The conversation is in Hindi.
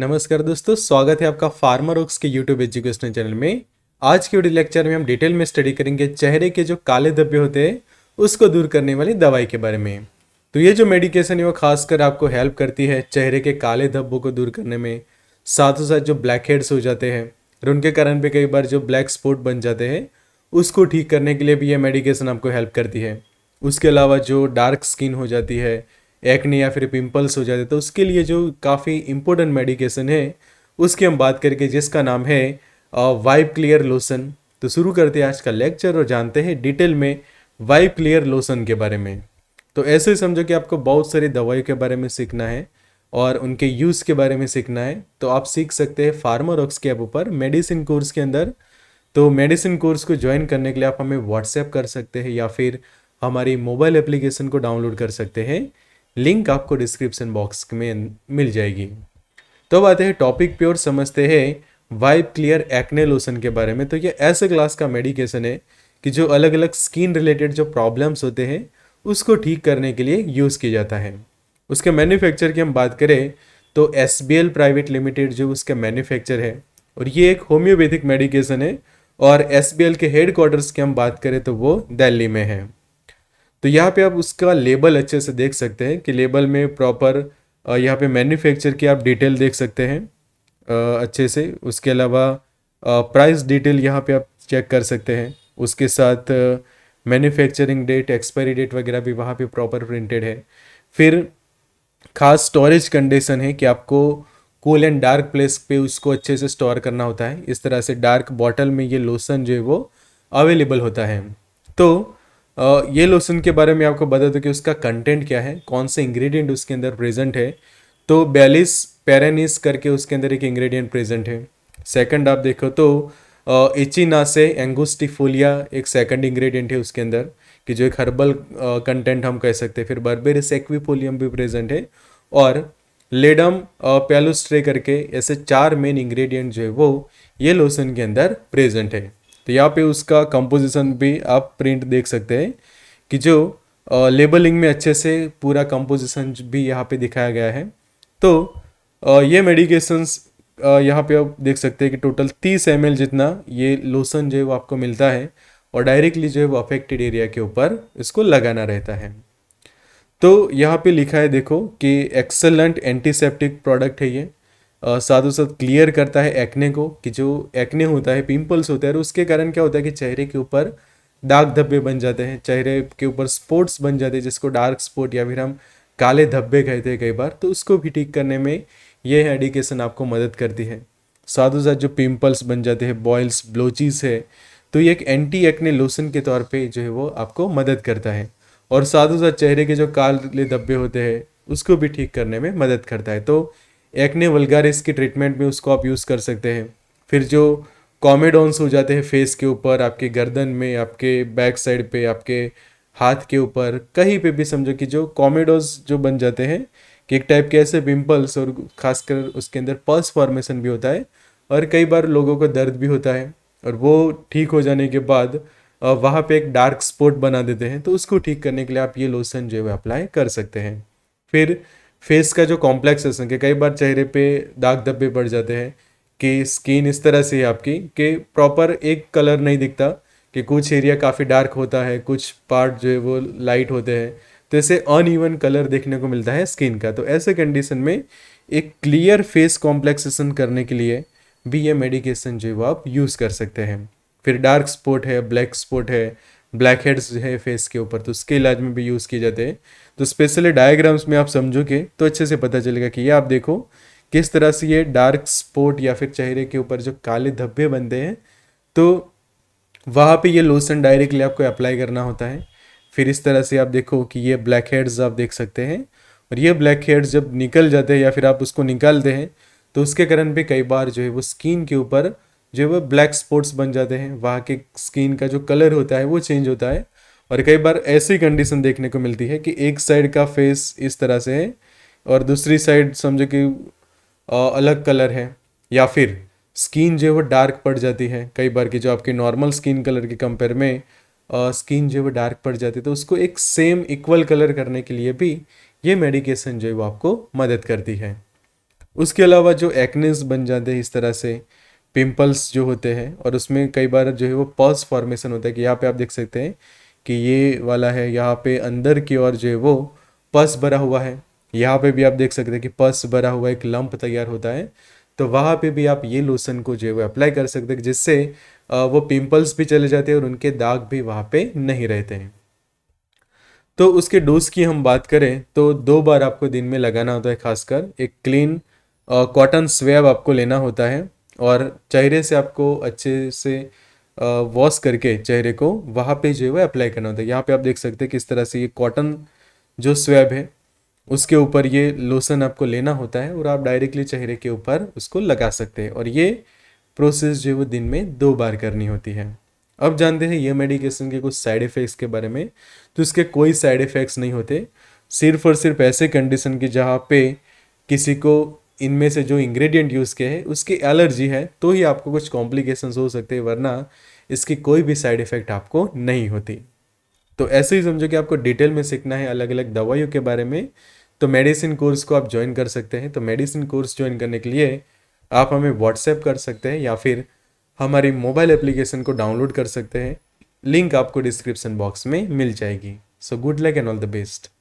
नमस्कार दोस्तों स्वागत है आपका फार्मर ओक्स के यूट्यूब एजुकेशनल चैनल में आज के वीडियो लेक्चर में हम डिटेल में स्टडी करेंगे चेहरे के जो काले धब्बे होते हैं उसको दूर करने वाली दवाई के बारे में तो ये जो मेडिकेशन है वो खासकर आपको हेल्प करती है चेहरे के काले धब्बों को दूर करने में साथ ही साथ जो ब्लैक हेड्स हो जाते हैं और उनके कारण भी कई बार जो ब्लैक स्पॉट बन जाते हैं उसको ठीक करने के लिए भी ये मेडिकेशन आपको हेल्प करती है उसके अलावा जो डार्क स्किन हो जाती है एक्ने या फिर पिंपल्स हो जाते तो उसके लिए जो काफ़ी इम्पोर्टेंट मेडिकेशन है उसकी हम बात करके जिसका नाम है वाइप क्लियर लोशन तो शुरू करते हैं आज का लेक्चर और जानते हैं डिटेल में वाइप क्लियर लोशन के बारे में तो ऐसे ही समझो कि आपको बहुत सारी दवाइयों के बारे में सीखना है और उनके यूज़ के बारे में सीखना है तो आप सीख सकते हैं फार्मोरॉक्स के ऐप ऊपर मेडिसिन कोर्स के अंदर तो मेडिसिन कोर्स को ज्वाइन करने के लिए आप हमें व्हाट्सएप कर सकते हैं या फिर हमारी मोबाइल एप्लीकेशन को डाउनलोड कर सकते हैं लिंक आपको डिस्क्रिप्शन बॉक्स में मिल जाएगी तो आते हैं टॉपिक प्योर समझते हैं वाइप क्लियर एक्ने लोशन के बारे में तो ये ऐसे क्लास का मेडिकेशन है कि जो अलग अलग स्किन रिलेटेड जो प्रॉब्लम्स होते हैं उसको ठीक करने के लिए यूज़ किया जाता है उसके मैन्युफैक्चर की हम बात करें तो एस प्राइवेट लिमिटेड जो उसके मैन्युफैक्चर है और ये एक होम्योपैथिक मेडिकेशन है और एस के हेड क्वार्टर्स की हम बात करें तो वो दिल्ली में है तो यहाँ पे आप उसका लेबल अच्छे से देख सकते हैं कि लेबल में प्रॉपर यहाँ पे मैन्युफैक्चर की आप डिटेल देख सकते हैं अच्छे से उसके अलावा प्राइस डिटेल यहाँ पे आप चेक कर सकते हैं उसके साथ मैन्युफैक्चरिंग डेट एक्सपायरी डेट वगैरह भी वहाँ पे प्रॉपर प्रिंटेड है फिर खास स्टोरेज कंडीशन है कि आपको कूल एंड डार्क प्लेस पे उसको अच्छे से स्टोर करना होता है इस तरह से डार्क बॉटल में ये लोशन जो है वो अवेलेबल होता है तो ये लोसन के बारे में आपको बता दूँ कि उसका कंटेंट क्या है कौन से इंग्रेडिएंट उसके अंदर प्रेजेंट है तो बैलिस पेरेनिस करके उसके अंदर एक इंग्रेडिएंट प्रेजेंट है सेकंड आप देखो तो इचिना से एंगुस्टिफोलिया एक सेकंड इंग्रेडिएंट है उसके अंदर कि जो एक हर्बल कंटेंट हम कह सकते हैं फिर बर्बेरिस एक्विपोलियम भी प्रेजेंट है और लेडम पेलोस्ट्रे करके ऐसे चार मेन इंग्रेडिएंट जो है वो ये लोसन के अंदर प्रेजेंट है तो यहाँ पे उसका कंपोजिशन भी आप प्रिंट देख सकते हैं कि जो लेबलिंग में अच्छे से पूरा कंपोजिशन भी यहाँ पे दिखाया गया है तो ये मेडिकेशंस यहाँ पे आप देख सकते हैं कि टोटल तीस एम जितना ये लोसन जो है वो आपको मिलता है और डायरेक्टली जो है वो अफेक्टेड एरिया के ऊपर इसको लगाना रहता है तो यहाँ पे लिखा है देखो कि एक्सेलेंट एंटीसेप्टिक प्रोडक्ट है ये साथ साथ क्लियर करता है एक्ने को कि जो एक्ने होता है पिंपल्स होते हैं और उसके कारण क्या होता है कि चेहरे के ऊपर दाग धब्बे बन जाते हैं चेहरे के ऊपर स्पॉट्स बन जाते हैं जिसको डार्क स्पॉट या फिर हम काले धब्बे कहते हैं कई बार तो उसको भी ठीक करने में ये एडिकेशन आपको मदद करती है साथ ही साथ जो पिम्पल्स बन जाते हैं बॉयल्स ब्लोचिज है तो ये एक एंटी एक्ने लोशन के तौर पर जो है वो आपको मदद करता है और साथ ही साथ चेहरे के जो काले धब्बे होते हैं उसको भी ठीक करने में मदद करता है तो एक्ने वलगारिस के ट्रीटमेंट में उसको आप यूज़ कर सकते हैं फिर जो कॉमेडोन्स हो जाते हैं फेस के ऊपर आपके गर्दन में आपके बैक साइड पे आपके हाथ के ऊपर कहीं पे भी समझो कि जो कॉमेडोज जो बन जाते हैं कि एक टाइप के ऐसे पिम्पल्स और खासकर उसके अंदर पल्स फॉर्मेशन भी होता है और कई बार लोगों को दर्द भी होता है और वो ठीक हो जाने के बाद वहाँ पे एक डार्क स्पॉट बना देते हैं तो उसको ठीक करने के लिए आप ये लोशन जो है अप्लाई कर सकते हैं फिर फेस का जो है के कई बार चेहरे पे दाग धब्बे पड़ जाते हैं कि स्किन इस तरह से है आपकी कि प्रॉपर एक कलर नहीं दिखता कि कुछ एरिया काफ़ी डार्क होता है कुछ पार्ट जो है वो लाइट होते हैं तो ऐसे अनइवन कलर देखने को मिलता है स्किन का तो ऐसे कंडीशन में एक क्लियर फेस कॉम्प्लेक्सेशन करने के लिए भी ये मेडिकेशन जो है वो आप यूज़ कर सकते हैं फिर डार्क स्पॉट है ब्लैक स्पॉट है ब्लैक हेड्स है फेस के ऊपर तो उसके इलाज में भी यूज़ किए जाते हैं तो स्पेशली डायग्राम्स में आप समझोगे तो अच्छे से पता चलेगा कि ये आप देखो किस तरह से ये डार्क स्पॉट या फिर चेहरे के ऊपर जो काले धब्बे बनते हैं तो वहाँ पे ये लोशन डायरेक्टली आपको अप्लाई करना होता है फिर इस तरह से आप देखो कि ये ब्लैक हेड्स आप देख सकते हैं और ये ब्लैक हेड्स जब निकल जाते हैं या फिर आप उसको निकालते हैं तो उसके कारण भी कई बार जो है वो स्किन के ऊपर जो है ब्लैक स्पॉट्स बन जाते हैं वहाँ के स्किन का जो कलर होता है वो चेंज होता है और कई बार ऐसी कंडीशन देखने को मिलती है कि एक साइड का फेस इस तरह से है और दूसरी साइड समझो कि अलग कलर है या फिर स्किन जो है वो डार्क पड़ जाती है कई बार की जो आपकी नॉर्मल स्किन कलर के कंपेयर में स्किन जो है वो डार्क पड़ जाती है तो उसको एक सेम इक्वल कलर करने के लिए भी ये मेडिकेशन जो है वो आपको मदद करती है उसके अलावा जो एक्नेस बन जाते हैं इस तरह से पिंपल्स जो होते हैं और उसमें कई बार जो है वो पॉज फॉर्मेशन होता है कि यहाँ पे आप देख सकते हैं कि ये वाला है यहाँ पे अंदर की ओर जो है वो पस भरा हुआ है यहाँ पे भी आप देख सकते हैं कि पस भरा हुआ एक लंप तैयार होता है तो वहाँ पे भी आप ये लोशन को जो है वो अप्लाई कर सकते हैं जिससे वो पिंपल्स भी चले जाते हैं और उनके दाग भी वहाँ पे नहीं रहते हैं तो उसके डोज की हम बात करें तो दो बार आपको दिन में लगाना होता है खासकर एक क्लीन कॉटन स्वेब आपको लेना होता है और चेहरे से आपको अच्छे से वॉश करके चेहरे को वहाँ पे जो है अप्लाई करना होता है यहाँ पे आप देख सकते हैं किस तरह से ये कॉटन जो स्वैब है उसके ऊपर ये लोशन आपको लेना होता है और आप डायरेक्टली चेहरे के ऊपर उसको लगा सकते हैं और ये प्रोसेस जो है वो दिन में दो बार करनी होती है अब जानते हैं ये मेडिकेशन के कुछ साइड इफ़ेक्ट्स के बारे में तो इसके कोई साइड इफ़ेक्ट्स नहीं होते सिर्फ और सिर्फ ऐसे कंडीशन की जहाँ पे किसी को इनमें से जो इंग्रेडिएंट यूज़ किए हैं उसकी एलर्जी है तो ही आपको कुछ कॉम्प्लिकेशंस हो सकते हैं वरना इसकी कोई भी साइड इफ़ेक्ट आपको नहीं होती तो ऐसे ही समझो कि आपको डिटेल में सीखना है अलग अलग दवाइयों के बारे में तो मेडिसिन कोर्स को आप ज्वाइन कर सकते हैं तो मेडिसिन कोर्स ज्वाइन करने के लिए आप हमें व्हाट्सएप कर सकते हैं या फिर हमारी मोबाइल एप्लीकेशन को डाउनलोड कर सकते हैं लिंक आपको डिस्क्रिप्शन बॉक्स में मिल जाएगी so good luck and all the best